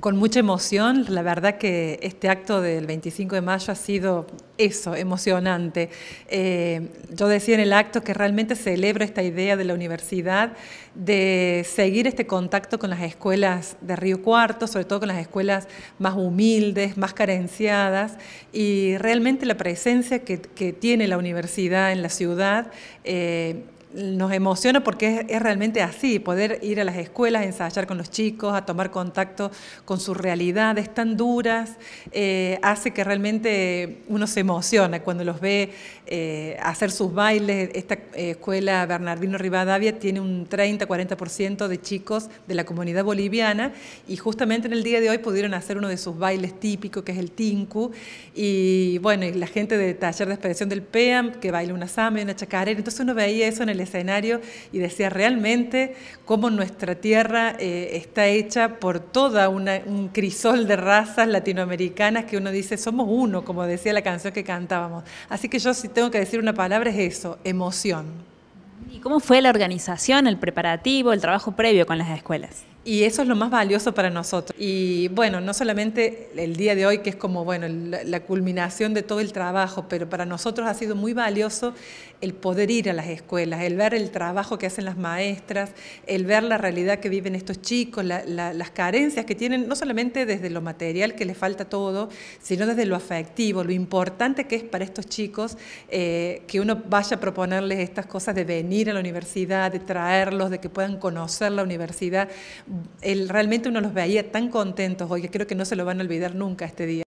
Con mucha emoción, la verdad que este acto del 25 de mayo ha sido eso, emocionante. Eh, yo decía en el acto que realmente celebro esta idea de la universidad de seguir este contacto con las escuelas de Río Cuarto, sobre todo con las escuelas más humildes, más carenciadas, y realmente la presencia que, tiene la universidad en la ciudad. Eh, nos emociona porque es, realmente así, poder ir a las escuelas, ensayar con los chicos, a tomar contacto con sus realidades tan duras, eh, hace que realmente uno se emociona cuando los ve eh, hacer sus bailes. Esta eh, escuela Bernardino Rivadavia tiene un 30-40% de chicos de la comunidad boliviana y justamente en el día de hoy pudieron hacer uno de sus bailes típicos, que es el tinku, y bueno, y la gente de taller de expresión del PEAM que baila una samba una chacarera, entonces uno veía eso en el escenario y decía realmente cómo nuestra tierra eh, está hecha por toda una, un crisol de razas latinoamericanas que uno dice somos uno, como decía la canción que cantábamos. Así que yo si tengo que decir una palabra es eso, emoción. ¿Y cómo fue la organización, el preparativo, el trabajo previo con las escuelas? Y eso es lo más valioso para nosotros. Y bueno, no solamente el día de hoy, que es como bueno, la culminación de todo el trabajo, pero para nosotros ha sido muy valioso el poder ir a las escuelas, el ver el trabajo que hacen las maestras, el ver la realidad que viven estos chicos, las carencias que tienen, no solamente desde lo material que les falta todo, sino desde lo afectivo, lo importante que es para estos chicos eh, que uno vaya a proponerles estas cosas de venir a la universidad, de traerlos, de que puedan conocer la universidad realmente uno los veía tan contentos hoy que creo que no se lo van a olvidar nunca este día.